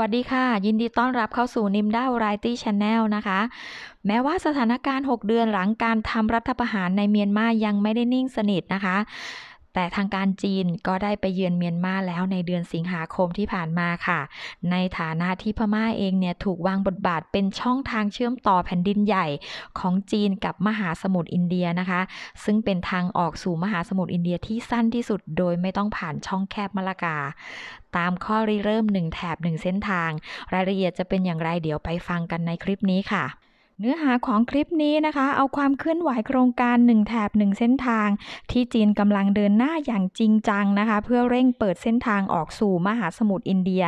วัสดีค่ะ ยินดีต้อนรับเข้าสู่นิมด้าวไยตี้ชาแนลนะคะ แม้ว่าสถานการณ์ 6 เดือนหลังการทำรัฐประหารในเมียนมายังไม่ได้นิ่งสนิทนะคะแต่ทางการจีนก็ได้ไปเยือนเมียนมาแล้วในเดือนสิงหาคมที่ผ่านมาค่ะ ในฐานะที่พม่าเองเนี่ย ถูกวางบทบาทเป็นช่องทางเชื่อมต่อแผ่นดินใหญ่ของจีนกับมหาสมุทรอินเดียนะคะ ซึ่งเป็นทางออกสู่มหาสมุทรอินเดียที่สั้นที่สุด โดยไม่ต้องผ่านช่องแคบมะละกา ตามข้อริเริ่ม 1 แถบ 1 เส้นทาง รายละเอียดจะเป็นอย่างไรเดี๋ยวไปฟังกันในคลิปนี้ค่ะเนื้อหาของคลิปนี้นะคะ เอาความเคลื่อนไหวโครงการ1แถบ1เส้นทาง ที่จีนกำลังเดินหน้าอย่างจริงจังนะคะ เพื่อเร่งเปิดเส้นทางออกสู่มหาสมุทรอินเดีย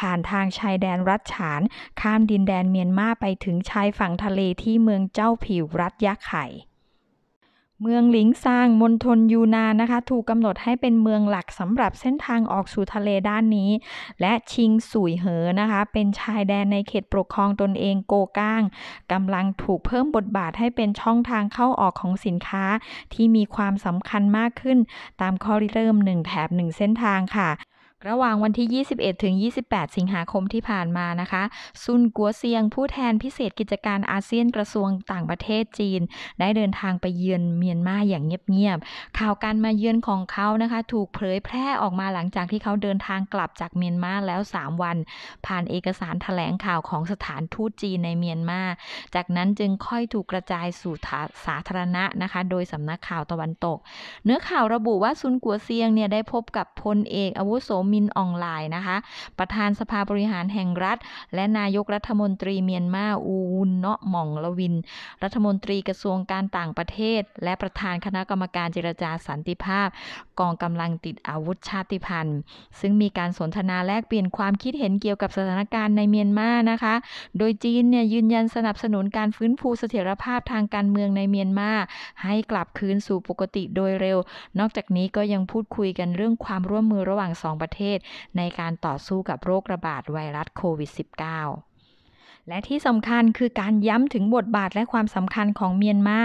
ผ่านทางชายแดนรัฐฉานข้ามดินแดนเมียนมาไปถึงชายฝั่งทะเลที่เมืองเจ้าผิวรัฐยะไข่เมืองหลิงซางมณฑลยูนานนะคะ ถูกกำหนดให้เป็นเมืองหลักสำหรับเส้นทางออกสู่ทะเลด้านนี้ และชิงสุยเหอ นะคะ เป็นชายแดนในเขตปกครองตนเองโกก้างกำลังถูกเพิ่มบทบาทให้เป็นช่องทางเข้าออกของสินค้าที่มีความสำคัญมากขึ้นตามข้อริเริ่มหนึ่งแถบหนึ่งเส้นทางค่ะระหว่างวันที่ 21 ถึง 28 สิงหาคมที่ผ่านมานะคะ ซุนกัวเซียง ผู้แทนพิเศษกิจการอาเซียนกระทรวงต่างประเทศจีน ได้เดินทางไปเยือนเมียนมาอย่างเงียบๆ ข่าวการมาเยือนของเขานะคะถูกเผยแพร่ออกมาหลังจากที่เขาเดินทางกลับจากเมียนมาแล้ว 3 วัน ผ่านเอกสารถแถลงข่าวของสถานทูตจีนในเมียนมา จากนั้นจึงค่อยถูกกระจายสู่สาธารณะนะคะโดยสำนักข่าวตะวันตก เนื้อข่าวระบุว่าซุนกัวเซียงเนี่ยได้พบกับพลเอกอาวุโสมีินอองไลน์นะคะประธานสภาบริหารแห่งรัฐ และนายกรัฐมนตรีเมียนมาอูวุนเนาะหม่องละวิน รัฐมนตรีกระทรวงการต่างประเทศ และประธานคณะกรรมการเจรจาสันติภาพ กองกำลังติดอาวุธชาติพันธุ์ ซึ่งมีการสนทนาแลกเปลี่ยนความคิดเห็นเกี่ยวกับสถานการณ์ในเมียนมานะคะ โดยจีนเนี่ยยืนยันสนับสนุนการฟื้นฟูเสถียรภาพทางการเมืองในเมียนมาให้กลับคืนสู่ปกติโดยเร็ว นอกจากนี้ก็ยังพูดคุยกันเรื่องความร่วมมือระหว่าง2ประเทศเทศในการต่อสู้กับโรคระบาดไวรัสโควิด -19 และที่สำคัญคือการย้ำถึงบทบาทและความสำคัญของเมียนมา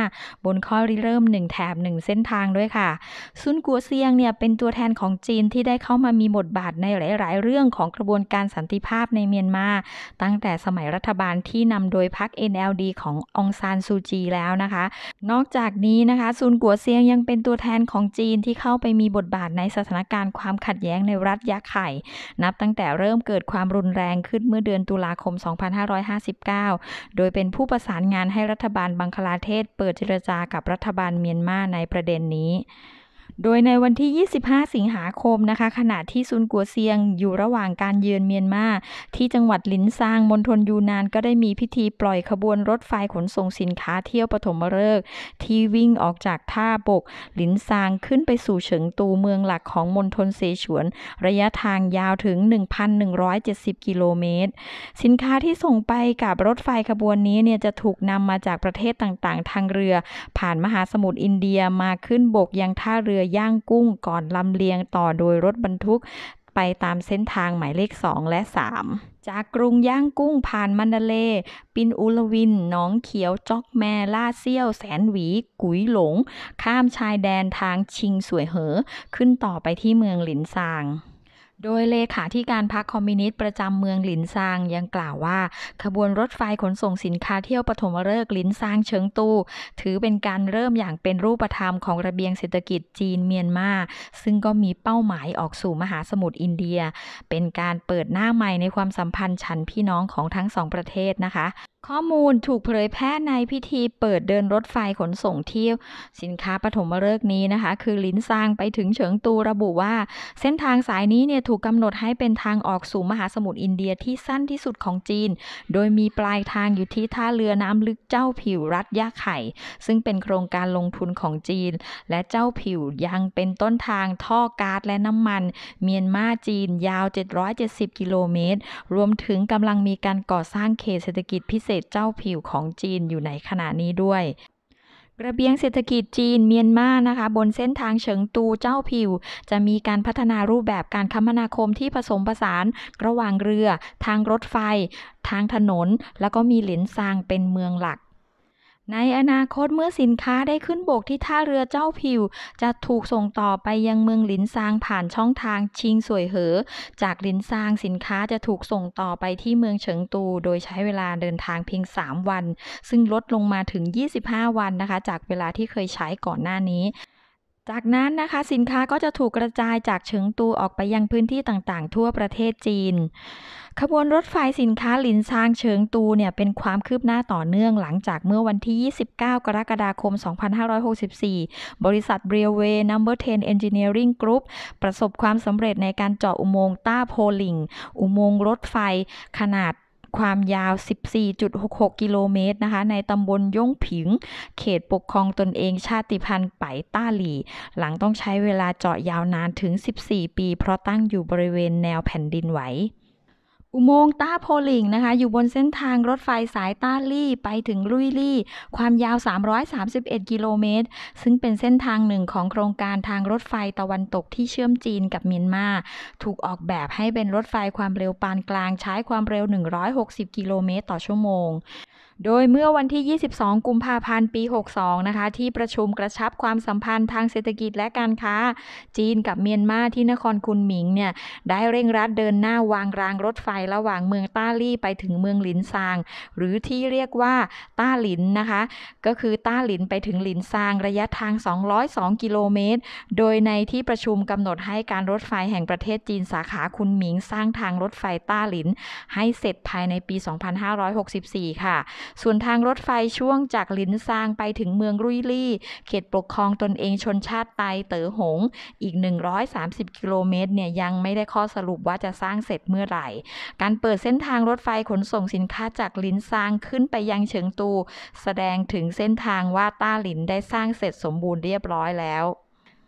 บนข้อริเริ่มหนึ่งแถบหนึ่งเส้นทางด้วยค่ะซุนกัวเซียงเนี่ยเป็นตัวแทนของจีนที่ได้เข้ามามีบทบาทในหลาย ๆ เรื่องของกระบวนการสันติภาพในเมียนมา ตั้งแต่สมัยรัฐบาลที่นำโดยพรรค NLD ขององซานซูจีแล้วนะคะ นอกจากนี้นะคะซุนกัวเซียงยังเป็นตัวแทนของจีนที่เข้าไปมีบทบาทในสถานการณ์ความขัดแย้งในรัฐยะไข่ นับตั้งแต่เริ่มเกิดความรุนแรงขึ้นเมื่อเดือนตุลาคม 2550 1 9 5 9โดยเป็นผู้ประสานงานให้รัฐบาลบังคลาเทศเปิดเจรจากับรัฐบาลเมียนมาในประเด็นนี้โดยในวันที่ 25 สิงหาคมนะคะ ขณะที่ซุนกัวเซียงอยู่ระหว่างการเยือนเมียนมาที่จังหวัดลินซาง มณฑลยูนาน ก็ได้มีพิธีปล่อยขบวนรถไฟขนส่งสินค้าเที่ยวปฐมฤกษ์ที่วิ่งออกจากท่าบกลินซางขึ้นไปสู่เฉิงตูเมืองหลักของมณฑลเสฉวน ระยะทางยาวถึง 1,170 กิโลเมตร สินค้าที่ส่งไปกับรถไฟขบวนนี้เนี่ยจะถูกนำมาจากประเทศต่างๆ ทางเรือ ผ่านมหาสมุทรอินเดียมาขึ้นบกยังท่าเรือย่างกุ้งก่อนลำเลียงต่อโดยรถบรรทุกไปตามเส้นทางหมายเลข 2 และ 3 จากกรุงย่างกุ้งผ่านมันดาเล ปินอุลวิน น้องเขียว จอกแม่ล่าเซี่ยวแสนหวี กุยหลง ข้ามชายแดนทางชิงสวยเหอขึ้นต่อไปที่เมืองหลินซางโดยเลขาธิการพรรคคอมมิวนิสต์ประจำเมืองหลินซางยังกล่าวว่า ขบวนรถไฟขนส่งสินค้าเที่ยวปฐมฤกษ์หลินซางเชิงตูถือเป็นการเริ่มอย่างเป็นรูปธรรมของระเบียงเศรษฐกิจจีนเมียนมา ซึ่งก็มีเป้าหมายออกสู่มหาสมุทรอินเดีย เป็นการเปิดหน้าใหม่ในความสัมพันธ์ฉันพี่น้องของทั้งสองประเทศนะคะข้อมูลถูกเผยแพร่ในพิธีเปิดเดินรถไฟขนส่งเที่ยว สินค้าปฐมฤกษ์นี้นะคะคือลินซางไปถึงเฉิงตูระบุว่า เส้นทางสายนี้เนี่ยถูกกำหนดให้เป็นทางออกสู่มหาสมุทรอินเดียที่สั้นที่สุดของจีน โดยมีปลายทางอยู่ที่ท่าเรือน้ำลึกเจ้าผิวรัฐยะไข่ ซึ่งเป็นโครงการลงทุนของจีน และเจ้าผิวยังเป็นต้นทางท่อก๊าซและน้ำมัน เมียนมาจีนยาว 770กิโลเมตรรวมถึงกำลังมีการก่อสร้างเขตเศรษฐกิจพิเศษเจ้าผิวของจีนอยู่ในขณะนี้ด้วยระเบียงเศรษฐกิจจีนเมียนมานะคะ บนเส้นทางเฉิงตูเจ้าผิว จะมีการพัฒนารูปแบบการคมนาคมที่ผสมผสาน ระหว่างเรือ ทางรถไฟ ทางถนน แล้วก็มีเหลินซางเป็นเมืองหลักในอนาคตเมื่อสินค้าได้ขึ้นบกที่ท่าเรือเจ้าผิว จะถูกส่งต่อไปยังเมืองหลินซางผ่านช่องทางชิงสวยเหอ จากหลินซางสินค้าจะถูกส่งต่อไปที่เมืองเฉิงตู โดยใช้เวลาเดินทางเพียง3วัน ซึ่งลดลงมาถึง 25 วันนะคะ จากเวลาที่เคยใช้ก่อนหน้านี้จากนั้นนะคะ สินค้าก็จะถูกกระจายจากเฉิงตูออกไปยังพื้นที่ต่างๆ ทั่วประเทศจีน ขบวนรถไฟสินค้าหลินซางเฉิงตูเนี่ยเป็นความคืบหน้าต่อเนื่องหลังจากเมื่อวันที่29กรกฎาคม2564 บริษัทเบรียวเวย์นัมเบอร์เ10 e นจิเนียริ g งกรุ๊ประสบความสำเร็จในการเจาะอุโมงค์ต้าโพลิงอุโมงค์รถไฟขนาดความยาว 14.66 กิโลเมตรนะคะ ในตำบลย่งผิง เขตปกครองตนเองชาติพันธุ์ไปต้าหลี หลังต้องใช้เวลาเจาะยาวนานถึง 14 ปี เพราะตั้งอยู่บริเวณแนวแผ่นดินไหวอุโมงต้าโพลิงนะคะ อยู่บนเส้นทางรถไฟสายต้าลี่ ไปถึงลุยลี่ความยาว 331 กิโลเมตร ซึ่งเป็นเส้นทางหนึ่งของโครงการทางรถไฟตะวันตกที่เชื่อมจีนกับเมียนมา ถูกออกแบบให้เป็นรถไฟความเร็วปานกลางใช้ความเร็ว 160 กิโลเมตรต่อชั่วโมงโดยเมื่อวันที่ 22 กุมภาพันธ์ปี 62 นะคะ ที่ประชุมกระชับความสัมพันธ์ทางเศรษฐกิจและการค้า จีนกับเมียนมาที่นครคุนหมิงเนี่ย ได้เร่งรัดเดินหน้าวางรางรถไฟระหว่างเมืองต้าลี่ไปถึงเมืองหลินซาง หรือที่เรียกว่าต้าหลิน นะคะ ก็คือต้าหลินไปถึงหลินซางระยะทาง 202 กิโลเมตร โดยในที่ประชุมกำหนดให้การรถไฟแห่งประเทศจีนสาขาคุนหมิง สร้างทางรถไฟต้าหลิน ให้เสร็จภายในปี 2564 ค่ะส่วนทางรถไฟช่วงจากหลินซางไปถึงเมืองรุยลี่ เขตปกครองตนเองชนชาติไตเต๋อหง อีก 130 กิโลเมตรเนี่ยยังไม่ได้ข้อสรุปว่าจะสร้างเสร็จเมื่อไหร่ การเปิดเส้นทางรถไฟขนส่งสินค้าจากหลินซางขึ้นไปยังเฉิงตู แสดงถึงเส้นทางว่าต้าหลินได้สร้างเสร็จสมบูรณ์เรียบร้อยแล้ว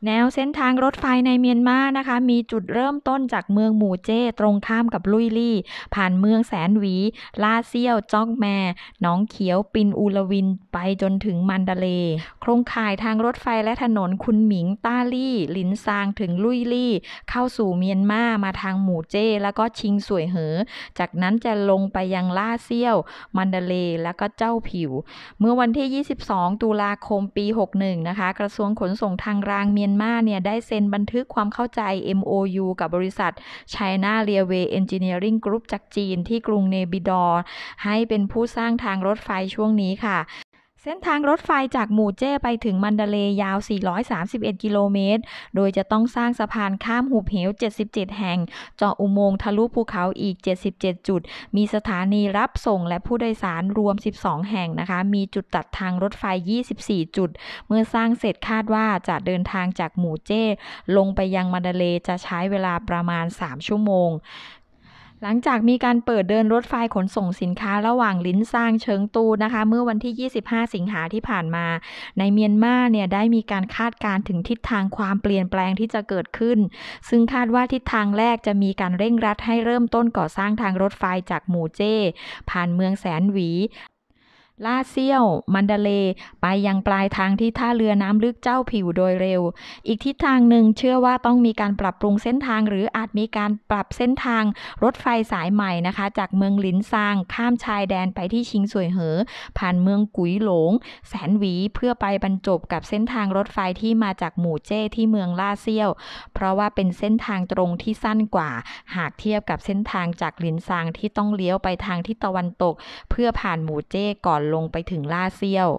แนวเส้นทางรถไฟในเมียนมานะคะมีจุดเริ่มต้นจากเมืองหมู่เจ้ตรงข้ามกับลุยลี่ ผ่านเมืองแสนหวีลาเซียวจอกแมน้องเขียวปินอูลวิน ไปจนถึงมันดาเลโครงข่ายทางรถไฟและถนนคุณหมิงต้าลี่หลินซางถึงลุยลี่ เข้าสู่เมียนมามาทางหมู่เจ้ แล้วก็ชิงสวยเหอจากนั้นจะลงไปยังลาเซียว มันดาเลแล้วก็เจ้าผิว เมื่อวันที่ 22 ตุลาคมปี61นะคะกระทรวงขนส่งทางรางเมียนมาเนี่ยได้เซ็นบันทึกความเข้าใจ MOU กับบริษัท China Railway Engineering Group จากจีนที่กรุงเนบิดอร์ให้เป็นผู้สร้างทางรถไฟช่วงนี้ค่ะเส้นทางรถไฟจากหมู่เจ้ไปถึงมันดาเลยาว 431 กิโลเมตร โดยจะต้องสร้างสะพานข้ามหุบเหว 77 แห่งเจาะอุโมงค์ทะลุภูเขาอีก 77 จุด มีสถานีรับส่งและผู้โดยสารรวม 12 แห่งนะคะ มีจุดตัดทางรถไฟ 24 จุด เมื่อสร้างเสร็จคาดว่าจะเดินทางจากหมู่เจ้ ลงไปยังมันดาเลยจะใช้เวลาประมาณ 3 ชั่วโมงหลังจากมีการเปิดเดินรถไฟขนส่งสินค้าระหว่างลิ้นซางเชิงตูนะคะเมื่อวันที่ 25 สิงหาที่ผ่านมา ในเมียนมาเนี่ยได้มีการคาดการถึงทิศทางความเปลี่ยนแปลงที่จะเกิดขึ้น ซึ่งคาดว่าทิศทางแรกจะมีการเร่งรัดให้เริ่มต้นก่อสร้างทางรถไฟจากหมู่เจ้ผ่านเมืองแสนหวีลาเซียว มันดาเล ไปยังปลายทางที่ท่าเรือน้ำลึกเจ้าผิวโดยเร็ว อีกทิศทางหนึ่งเชื่อว่าต้องมีการปรับปรุงเส้นทางหรืออาจมีการปรับเส้นทางรถไฟสายใหม่นะคะ จากเมืองหลินซางข้ามชายแดนไปที่ชิงสวยเหอ ผ่านเมืองกุยหลง แสนหวีเพื่อไปบรรจบกับเส้นทางรถไฟที่มาจากหมู่เจ้ที่เมือง ลาเซียวเพราะว่าเป็นเส้นทางตรงที่สั้นกว่า หากเทียบกับเส้นทางจากหลินซางที่ต้องเลี้ยวไปทางที่ตะวันตก เพื่อผ่านหมู่เจ้ก่อนลงไปถึงลาเซียว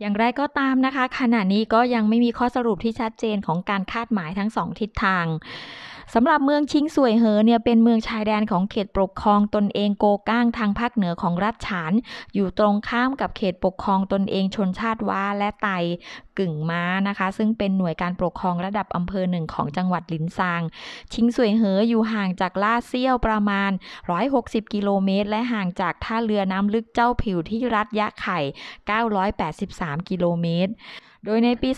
อย่างไรก็ตามนะคะ ขณะนี้ก็ยังไม่มีข้อสรุปที่ชัดเจนของการคาดหมายทั้งสองทิศทางสำหรับเมืองชิงสวยเหอเนี่ยเป็นเมืองชายแดนของเขตปกครองตนเองโกก้างทางภาคเหนือของรัฐฉานอยู่ตรงข้ามกับเขตปกครองตนเองชนชาติว้าและไตกึ่งม้านะคะ ซึ่งเป็นหน่วยการปกครองระดับอำเภอหนึ่งของจังหวัดลินซาง ชิงสวยเหออยู่ห่างจากลาเซียวประมาณ 160กิโลเมตรและห่างจากท่าเรือน้ำลึกเจ้าผิวที่รัฐยะไข่ 983 กิโลเมตรโดยในปี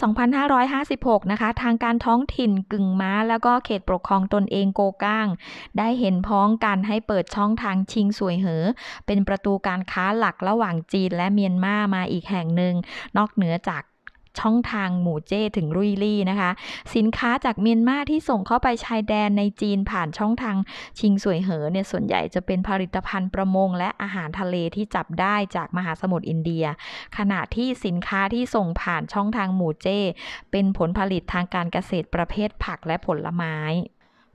2556 นะคะ ทางการท้องถิ่นกึ่งม้าแล้วก็เขตปกครองตนเองโกก้าง ได้เห็นพ้องกันให้เปิดช่องทางชิงสวยเหอ เป็นประตูการค้าหลักระหว่างจีนและเมียนมามาอีกแห่งหนึ่งนอกเหนือจากช่องทางหมู่เจ้ถึงรุยลี่นะคะ สินค้าจากเมียนมาที่ส่งเข้าไปชายแดนในจีนผ่านช่องทาง ชิงสวยเหอเนี่ยส่วนใหญ่จะเป็นผลิตภัณฑ์ประมง และอาหารทะเลที่จับได้จากมหาสมุทรอินเดีย ขณะที่สินค้าที่ส่งผ่านช่องทางหมู่เจ้เป็นผลผลิตทางการเกษตรประเภทผักและผลไม้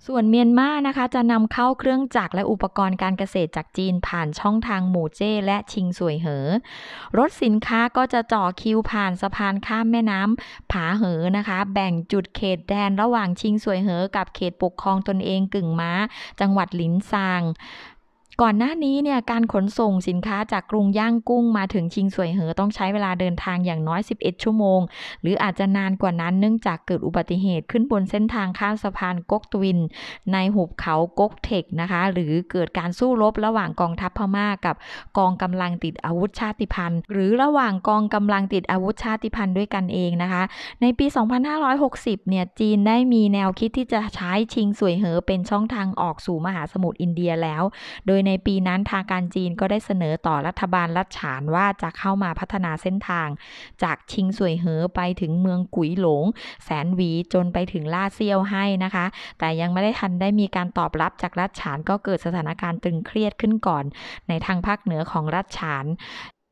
ส่วนเมียนมานะคะจะนำเข้าเครื่องจักร และอุปกรณ์การเกษตรจากจีนผ่านช่องทางหมู่เจ้ และชิงสวยเหอ รถสินค้าก็จะจ่อคิวผ่านสะพานข้ามแม่น้ำผาเหอนะคะ แบ่งจุดเขตแดนระหว่างชิงสวยเหอ กับเขตปกครองตนเองกึ่งม้า จังหวัดหลินซางก่อนหน้านี้เนี่ย การขนส่งสินค้าจากกรุงย่างกุ้งมาถึงชิงสวยเหอต้องใช้เวลาเดินทางอย่างน้อย 11 ชั่วโมง หรืออาจจะนานกว่านั้นเนื่องจากเกิดอุบัติเหตุขึ้นบนเส้นทางข้ามสะพานก๊กตวิน ในหุบเขาก๊กเทกนะคะ หรือเกิดการสู้รบระหว่างกองทัพพม่ากับกองกำลังติดอาวุธชาติพันธุ์หรือระหว่างกองกำลังติดอาวุธชาติพันธุ์ด้วยกันเองนะคะในปี 2560เนี่ยจีนได้มีแนวคิดที่จะใช้ชิงสวยเหอเป็นช่องทางออกสู่มหาสมุทรอินเดียแล้ว โดยในปีนั้นทางการจีนก็ได้เสนอต่อรัฐบาลรัฐฉานว่าจะเข้ามาพัฒนาเส้นทาง จากชิงสวยเหอไปถึงเมืองกุยหลง แสนหวีจนไปถึงล่าเซียวให้นะคะ แต่ยังไม่ได้ทันได้มีการตอบรับจากรัฐฉานก็เกิดสถานการณ์ตึงเครียดขึ้นก่อนในทางภาคเหนือของรัฐฉาน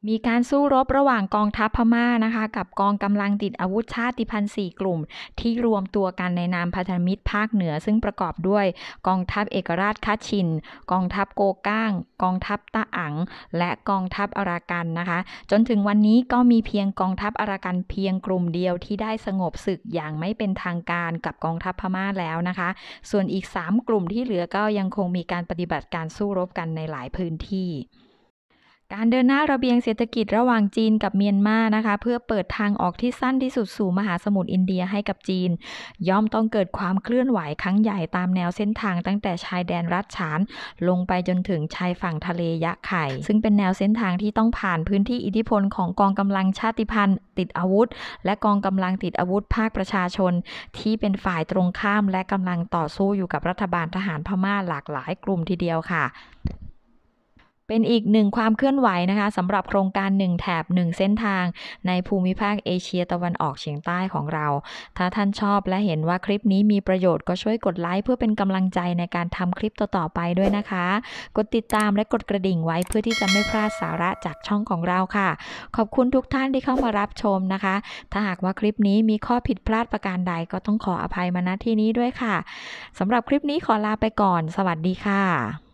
มีการสู้รบระหว่างกองทัพพม่านะคะกับกองกำลังติดอาวุธชาติพันธุ์สี่กลุ่มที่รวมตัวกันในนามพันธมิตรภาคเหนือซึ่งประกอบด้วยกองทัพเอกราชคาชินกองทัพโกก้างกองทัพตะอังและกองทัพอารากันนะคะ จนถึงวันนี้ก็มีเพียงกองทัพอารากันเพียงกลุ่มเดียวที่ได้สงบศึกอย่างไม่เป็นทางการกับกองทัพพม่าแล้วนะคะ ส่วนอีก 3 กลุ่มที่เหลือก็ยังคงมีการปฏิบัติการสู้รบกันในหลายพื้นที่การเดินหน้าระเบียงเศรษฐกิจระหว่างจีนกับเมียนมานะคะ เพื่อเปิดทางออกที่สั้นที่สุดสู่มหาสมุทรอินเดียให้กับจีน ย่อมต้องเกิดความเคลื่อนไหวครั้งใหญ่ตามแนวเส้นทาง ตั้งแต่ชายแดนรัฐฉาน ลงไปจนถึงชายฝั่งทะเลยะไข่ ซึ่งเป็นแนวเส้นทางที่ต้องผ่านพื้นที่อิทธิพลของกองกำลังชาติพันธุ์ ติดอาวุธ และกองกำลังติดอาวุธภาคประชาชน ที่เป็นฝ่ายตรงข้ามและกำลังต่อสู้อยู่กับรัฐบาลทหารพม่าหลากหลายกลุ่มทีเดียวค่ะเป็นอีกหนึ่งความเคลื่อนไหวนะคะสำหรับโครงการ 1แถบ 1 เส้นทางในภูมิภาคเอเชียตะวันออกเฉียงใต้ของเรา ถ้าท่านชอบและเห็นว่าคลิปนี้มีประโยชน์ก็ช่วยกดไลค์ เพื่อเป็นกำลังใจในการทำคลิปต่อๆไปด้วยนะคะ กดติดตามและกดกระดิ่งไว้เพื่อที่จะไม่พลาดสาระจากช่องของเราค่ะ ขอบคุณทุกท่านที่เข้ามารับชมนะคะ ถ้าหากว่าคลิปนี้มีข้อผิดพลาดประการใดก็ต้องขออภัยมาณที่นี้ด้วยค่ะสำหรับคลิปนี้ขอลาไปก่อน สวัสดีค่ะ